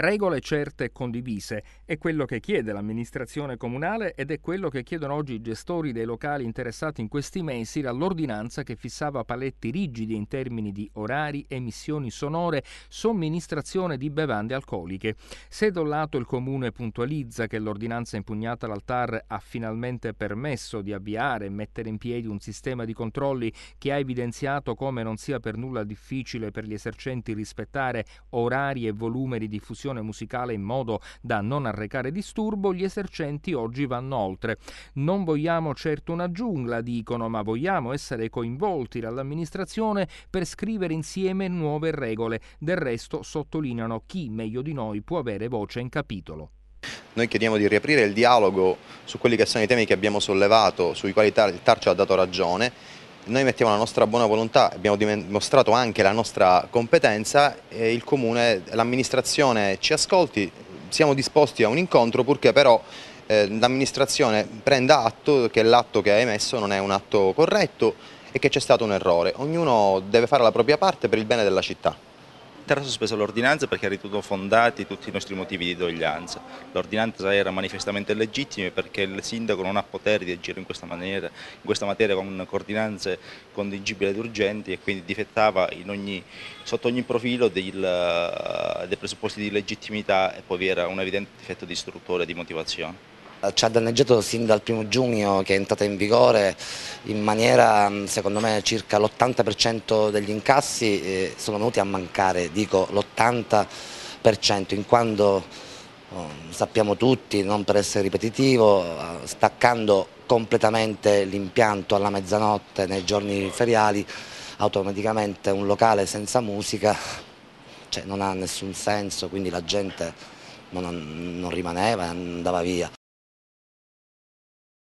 Regole certe e condivise è quello che chiede l'amministrazione comunale ed è quello che chiedono oggi i gestori dei locali interessati in questi mesi dall'ordinanza che fissava paletti rigidi in termini di orari, emissioni sonore, somministrazione di bevande alcoliche. Se da un lato il comune puntualizza che l'ordinanza impugnata all'altar ha finalmente permesso di avviare e mettere in piedi un sistema di controlli che ha evidenziato come non sia per nulla difficile per gli esercenti rispettare orari e volumi di diffusione produzione musicale in modo da non arrecare disturbo, gli esercenti oggi vanno oltre. Non vogliamo certo una giungla, dicono, ma vogliamo essere coinvolti dall'amministrazione per scrivere insieme nuove regole. Del resto, sottolineano, chi meglio di noi può avere voce in capitolo. Noi chiediamo di riaprire il dialogo su quelli che sono i temi che abbiamo sollevato, sui quali il TAR ci ha dato ragione noi mettiamo la nostra buona volontà, abbiamo dimostrato anche la nostra competenza e il Comune, l'amministrazione ci ascolti, siamo disposti a un incontro purché però eh, l'amministrazione prenda atto che l'atto che ha emesso non è un atto corretto e che c'è stato un errore. Ognuno deve fare la propria parte per il bene della città terrà sospesa l'ordinanza perché ha ritenuto fondati tutti i nostri motivi di doglianza. L'ordinanza era manifestamente legittima perché il sindaco non ha potere di agire in questa, maniera, in questa materia con ordinanze contingibili ed urgenti e quindi difettava ogni, sotto ogni profilo del, dei presupposti di legittimità e poi vi era un evidente difetto distruttore e di motivazione. Eh, ci ha danneggiato sin dal primo giugno che è entrata in vigore in maniera mm, secondo me circa l'80% degli incassi sono venuti a mancare, dico l'80% in quanto mm, sappiamo tutti, non per essere ripetitivo, eh, staccando completamente l'impianto alla mezzanotte nei giorni feriali automaticamente un locale senza musica cioè, non ha nessun senso quindi la gente non, non rimaneva e andava via.